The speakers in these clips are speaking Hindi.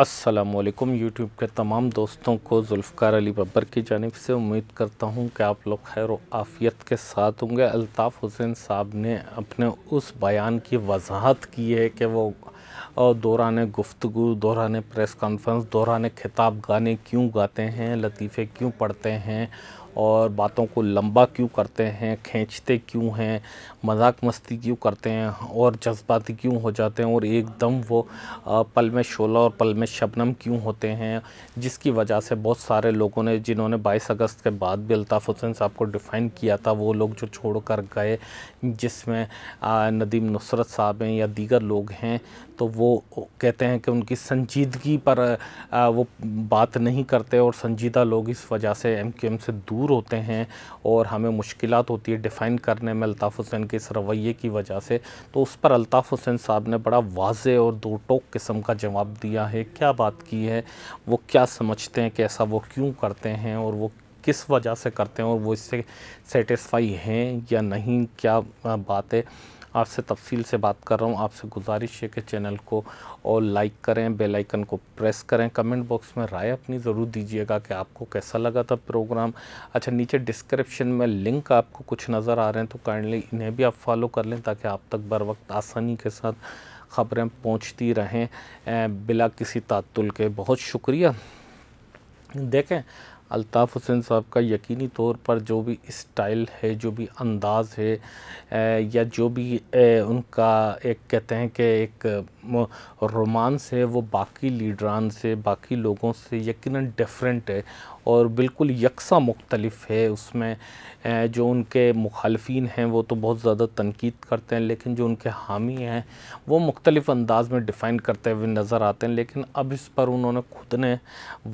असलकुम यूट्यूब के तमाम दोस्तों को जुल्फ़ार अली बब्बर की जानब से उम्मीद करता हूँ कि आप लोग खैर आफ़ियत के साथ होंगे अल्ताफ़ हुसैन साहब ने अपने उस बयान की वजाहत की है कि वो दौरान गुफ्तु दौरान प्रेस कॉन्फ्रेंस दौरान खिताब गाने क्यों गाते हैं लतीफ़े क्यों पढ़ते हैं और बातों को लंबा क्यों करते हैं खींचते क्यों हैं मजाक मस्ती क्यों करते हैं और जज्बाती क्यों हो जाते हैं और एकदम वो पल में शोला और पल में शबनम क्यों होते हैं जिसकी वजह से बहुत सारे लोगों ने जिन्होंने बाईस अगस्त के बाद भी अल्ताफ़ हुसैन साहब को डिफ़ाइन किया था वो लोग जो छोड़ कर गए जिसमें नदीम नुसरत साहब हैं या दीगर लोग हैं तो वो कहते हैं कि उनकी संजीदगी पर वो बात नहीं करते और संजीदा लोग इस वजह से एम क्यू एम से दूर होते हैं और हमें मुश्किल होती है डिफ़ाइन करने में अल्ताफ़ हुसैन के इस रवैये की वजह से तो उस पर अल्ताफ़ हुसैन साहब ने बड़ा वाज और दो टोक किस्म का जवाब दिया है क्या बात की है वो क्या समझते हैं कैसा वो क्यों करते हैं और वो किस वजह से करते हैं और वो इससे सेटिस्फाई हैं या नहीं क्या बात है आपसे तफसील से बात कर रहा हूँ आपसे गुजारिश है कि चैनल को और लाइक करें बेल आइकन को प्रेस करें कमेंट बॉक्स में राय अपनी ज़रूर दीजिएगा कि आपको कैसा लगा था प्रोग्राम अच्छा नीचे डिस्क्रिप्शन में लिंक आपको कुछ नज़र आ रहे हैं तो काइंडली इन्हें भी आप फॉलो कर लें ताकि आप तक बर वक्त आसानी के साथ ख़बरें पहुँचती रहें बिला किसी तातुल के बहुत शुक्रिया देखें अल्ताफ़ हुसैन साहब का यकीनी तौर पर जो भी स्टाइल है जो भी अंदाज़ है या जो भी उनका एक कहते हैं कि एक रोमांस है वो बाकी लीडरान से बाकी लोगों से यकीन डिफरेंट है और बिल्कुल यकसा मुख्तलफ है उसमें जो उनके मुखालफी हैं वो तो बहुत ज़्यादा तनकीद करते हैं लेकिन जो उनके हामी हैं वो मुख्तलिफ अंदाज में डिफ़ाइन करते हुए नज़र आते हैं लेकिन अब इस पर उन्होंने ख़ुद ने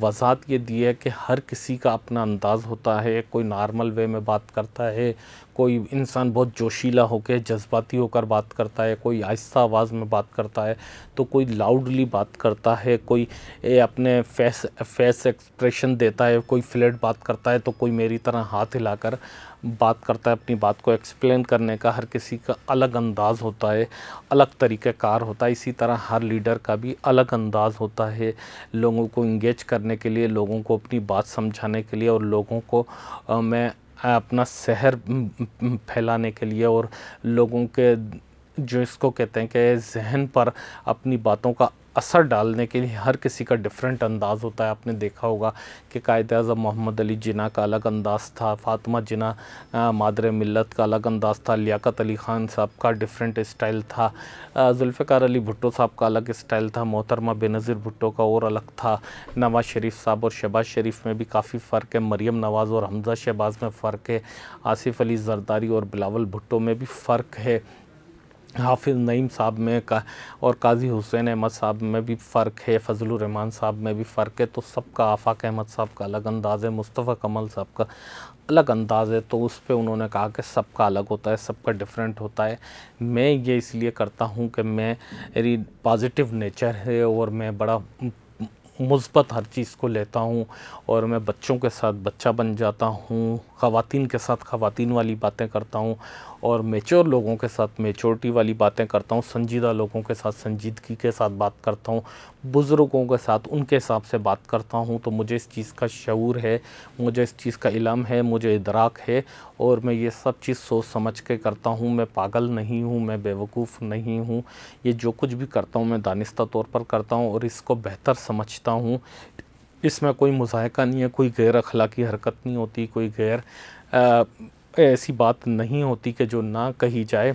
वजात ये दी है कि हर किसी का अपना अंदाज़ होता है कोई नॉर्मल वे में बात करता है कोई इंसान बहुत जोशीला होकर जज्बाती होकर बात करता है कोई आहिस्ता आवाज़ में बात करता है तो कोई लाउडली बात करता है कोई अपने फेस फेस एक्सप्रेशन देता है कोई फ्लैट बात करता है तो कोई मेरी तरह हाथ हिलाकर बात करता है अपनी बात को एक्सप्लेन करने का हर किसी का अलग अंदाज़ होता है अलग तरीक़ार होता है इसी तरह हर लीडर का भी अलग अंदाज़ होता है लोगों को इंगेज करने के लिए लोगों को अपनी बात समझाने के लिए और लोगों को मैं अपना शहर फैलाने के लिए और लोगों के जो इसको कहते हैं कि जहन पर अपनी बातों का असर डालने के लिए हर किसी का डिफरेंट अंदाज़ होता है आपने देखा होगा कि कायद अजम मोहम्मद अली जिना का अलग अंदाज़ था फातिमा जिना मादर मिलत का अलग अंदाज़ था लियाकत अली ख़ान साहब का डिफरेंट स्टाइल था जुल्फ़ार अली भुट्टो साहब का अलग स्टाइल था मोहतरमा बेनज़ीर भुट्टो का और अलग था नवाज़ शरीफ साहब और शहबाज शरीफ में भी काफ़ी फ़र्क है मरीम नवाज़ और हमज़ा शहबाज में फ़र्क है आसिफ अली जरदारी और बिलावल भुट्टो में भी फ़र्क है हाफिज़ नईम साहब में का और काजी हुसैन अहमद साहब में भी फ़र्क है फजलरहमान साहब में भी फ़र्क है तो सबका आफाक अहमद साहब का अलग अंदाज़ है मुस्तफ़ा कमल साहब का अलग अंदाज़ है तो उस पर उन्होंने कहा कि सबका अलग होता है सबका डिफरेंट होता है मैं ये इसलिए करता हूँ कि मैं मेरी पॉजिटिव नेचर है और मैं बड़ा मुस्बत हर चीज़ को लेता हूँ और मैं बच्चों के साथ बच्चा बन जाता हूँ ख़वान के साथ ख़वान वाली बातें करता हूँ और मेच्योर लोगों के साथ मेच्योरिटी वाली बातें करता हूँ संजीदा लोगों के साथ संजीदगी के साथ बात करता हूँ बुज़ुर्गों के साथ उनके हिसाब से बात करता हूँ तो मुझे इस चीज़ का शूर है मुझे इस चीज़ का इलम है मुझे इदराक है और मैं ये सब चीज़ सोच समझ के करता हूँ मैं पागल नहीं हूँ मैं बेवकूफ़ नहीं हूँ ये जो कुछ भी करता हूँ मैं दानिस्ता तौर पर करता हूँ और इसको बेहतर समझता हूँ इसमें कोई मुजाहका नहीं है कोई गैर अखलाकी हरकत नहीं होती कोई गैर ऐसी बात नहीं होती कि जो ना कही जाए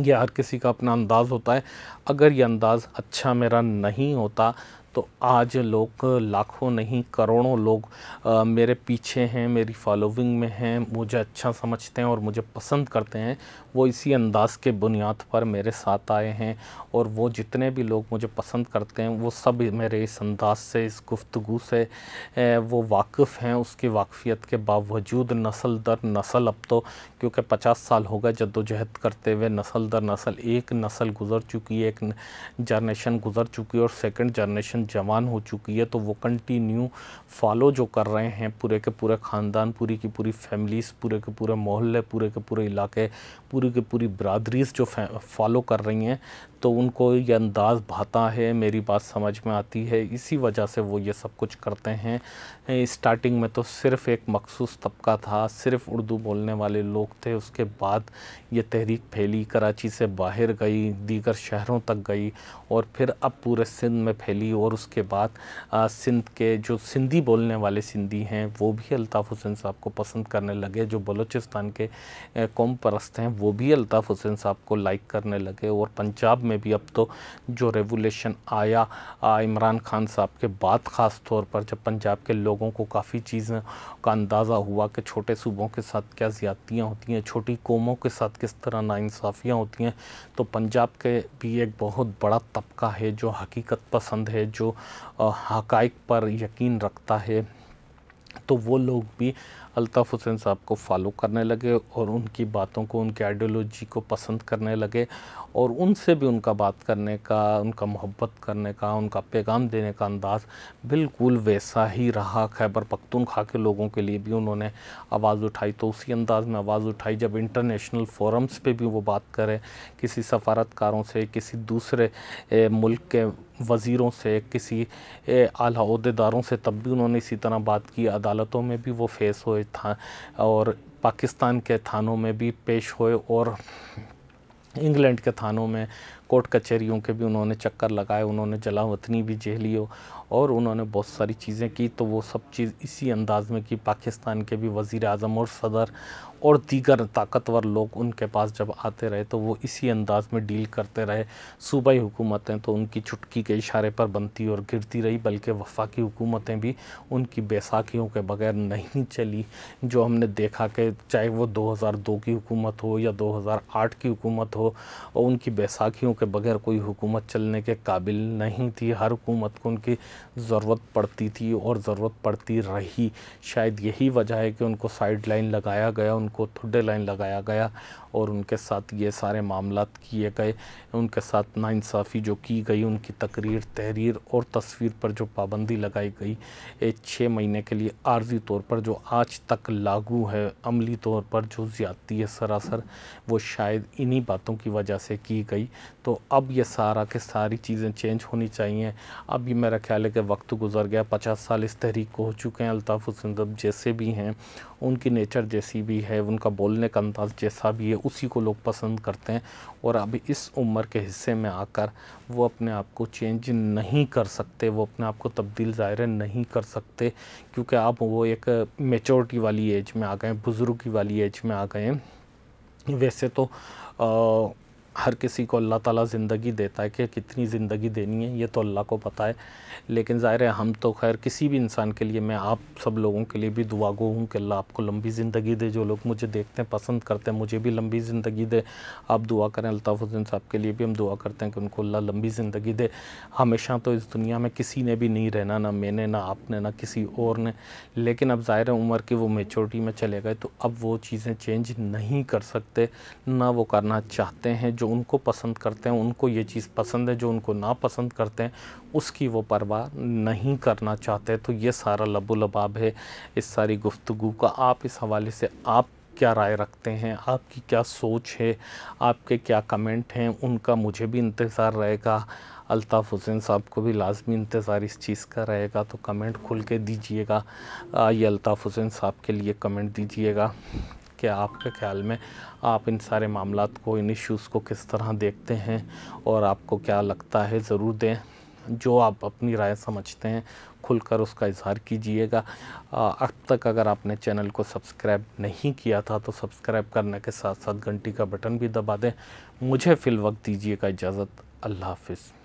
यह हर किसी का अपना अंदाज़ होता है अगर ये अंदाज़ अच्छा मेरा नहीं होता तो आज लोग लाखों नहीं करोड़ों लोग आ, मेरे पीछे हैं मेरी फॉलोविंग में हैं मुझे अच्छा समझते हैं और मुझे पसंद करते हैं वो इसी अंदाज़ के बुनियाद पर मेरे साथ आए हैं और वो जितने भी लोग मुझे पसंद करते हैं वो सब मेरे इस अंदाज़ से इस गुफ्तगु से ए, वो वाकफ़ हैं उसकी वाकफ़ियत के बावजूद नस्ल दर नस्ल अब तो क्योंकि पचास साल हो गए जद्दोजहद करते हुए नस्ल दर नस्ल एक नस्ल गुज़र चुकी है एक जनरेशन गुज़र चुकी है और सेकेंड जनरेशन जवान हो चुकी है तो वो कंटिन्यू फॉलो जो कर रहे हैं पूरे के पूरे ख़ानदान पूरी की पूरी फैमिलीज़ पूरे के पूरे मोहल्ले पूरे के पूरे इलाके पूरी की पूरी बरदरीज़ जो फॉलो कर रही हैं तो उनको ये अंदाज़ भाता है मेरी बात समझ में आती है इसी वजह से वो ये सब कुछ करते हैं स्टार्टिंग में तो सिर्फ़ एक मखसूस तबका था सिर्फ़ उर्दू बोलने वाले लोग थे उसके बाद ये तहरीक फैली कराची से बाहर गई दीगर शहरों तक गई और फिर अब पूरे सिंध में फैली और उसके बाद सिंध के जो सिंधी बोलने वाले सिंधी हैं वो भी अल्ताफ़ हुसैन साहब को पसंद करने लगे जो बलूचिस्तान के कौम परस्त हैं वो भी अल्ताफ़ हुसैन साहब को लाइक करने लगे और पंजाब में भी अब तो जो रेवोल्यूशन आया इमरान ख़ान साहब के बाद ख़ास तौर पर जब पंजाब के लोगों को काफ़ी चीज़ों का अंदाज़ा हुआ कि छोटे सूबों के साथ क्या ज़्यादतियाँ होती हैं छोटी कौमों के साथ किस तरह नाइंसाफ़ियाँ होती हैं तो पंजाब के भी एक बहुत बड़ा तबका है जो हकीकत पसंद है जो हकाइक पर यकीन रखता है तो वो लोग भी अल्ताफ़ हुसैन साहब को फॉलो करने लगे और उनकी बातों को उनकी आइडियोलॉजी को पसंद करने लगे और उनसे भी उनका बात करने का उनका मोहब्बत करने का उनका पैगाम देने का अंदाज़ बिल्कुल वैसा ही रहा खैबर पख्तूनख्वा के लोगों के लिए भी उन्होंने आवाज़ उठाई तो उसी अंदाज़ में आवाज़ उठाई जब इंटरनेशनल फोरम्स पर भी वो बात करें किसी सफारतकारों से किसी दूसरे ए, मुल्क के वज़ीरों से किसी आला से तब भी उन्होंने इसी तरह बात की अदालतों में भी वो फेस हुए था और पाकिस्तान के थानों में भी पेश हुए और इंग्लैंड के थानों में कोर्ट कचहरीों के भी उन्होंने चक्कर लगाए उन्होंने जलावतनी भी झेली हो और उन्होंने बहुत सारी चीज़ें की तो वो सब चीज़ इसी अंदाज में कि पाकिस्तान के भी वज़ी अजम और सदर और दीगर ताकतवर लोग उनके पास जब आते रहे तो वो इसी अंदाज में डील करते रहे सूबाई हुकूमतें तो उनकी छुटकी के इशारे पर बनती और गिरती रही बल्कि वफाकी हुकूमतें भी उनकी बैसाखियों के बगैर नहीं चली जो हमने देखा कि चाहे वो 2002 की हुकूमत हो या 2008 की हुकूमत हो और उनकी बैसाखियों के बगैर कोई हुकूमत चलने के काबिल नहीं थी हर हुकूमत को उनकी ज़रूरत पड़ती थी और ज़रूरत पड़ती रही शायद यही वजह है कि उनको साइड लाइन लगाया गया उनको थुडे लाइन लगाया गया और उनके साथ ये सारे मामला किए गए उनके साथ नाानसाफ़ी जो की गई उनकी तकरीर तहरीर और तस्वीर पर जो पाबंदी लगाई गई एक छः महीने के लिए आर्जी तौर पर जो आज तक लागू है अमली तौर पर जो ज़्यादती है सरासर वो शायद इन्हीं बातों की वजह से की गई तो अब ये सारा के सारी चीज़ें चेंज होनी चाहिए अब ये मेरा ख्याल है कि वक्त गुजर गया पचास साल इस तहरीक को हो चुके हैं अल्ताफ़ हुसैन जब जैसे भी हैं उनकी नेचर जैसी भी है उनका बोलने का अंदाज़ जैसा भी है उसी को लोग पसंद करते हैं और अब इस उम्र के हिस्से में आकर वो अपने आप को चेंज नहीं कर सकते वो अपने आप को तब्दील ज़ाहिर नहीं कर सकते क्योंकि आप वो एक मेचोरटी वाली एज में आ गए बुज़ुर्गी वाली एज में आ गए वैसे तो आ, हर किसी को अल्लाह ताला ज़िंदगी देता है कि कितनी ज़िंदगी देनी है ये तो अल्लाह को पता है लेकिन ज़ाहिर है हम तो खैर किसी भी इंसान के लिए मैं आप सब लोगों के लिए भी दुआ गो हूँ कि अल्लाह आपको लंबी ज़िंदगी दे जो लोग मुझे देखते हैं पसंद करते हैं मुझे भी लंबी ज़िंदगी दे आप दुआ करें अल्ताफ़ हुसैन साहब के लिए भी हम दुआ करते हैं कि उनको अल्लाह लंबी ज़िंदगी दे हमेशा तो इस दुनिया में किसी ने भी नहीं रहना ना मैंने ना आपने ना किसी और ने लेकिन अब ज़ाहिर है उम्र की वो मेचोरिटी में चले गए तो अब वो चीज़ें चेंज नहीं कर सकते ना वो करना चाहते हैं जो उनको पसंद करते हैं उनको ये चीज़ पसंद है जो उनको ना पसंद करते हैं उसकी वो परवाह नहीं करना चाहते तो ये सारा लबो लबाब है इस सारी गुफ्तु का आप इस हवाले से आप क्या राय रखते हैं आपकी क्या सोच है आपके क्या कमेंट हैं उनका मुझे भी इंतज़ार रहेगा अल्ताफ़ हुसैन साहब को भी लाजमी इंतज़ार इस चीज़ का रहेगा तो कमेंट खुल के दीजिएगा ये अल्ताफ़ हुसैन साहब के लिए कमेंट दीजिएगा कि आपके ख्याल में आप इन सारे मामला को इन इश्यूज़ को किस तरह देखते हैं और आपको क्या लगता है ज़रूर दें जो आप अपनी राय समझते हैं खुलकर उसका इजहार कीजिएगा अब तक अगर आपने चैनल को सब्सक्राइब नहीं किया था तो सब्सक्राइब करने के साथ साथ घंटी का बटन भी दबा दें मुझे फ़िल वक्त दीजिएगा इजाज़त अल्लाह हाफिज़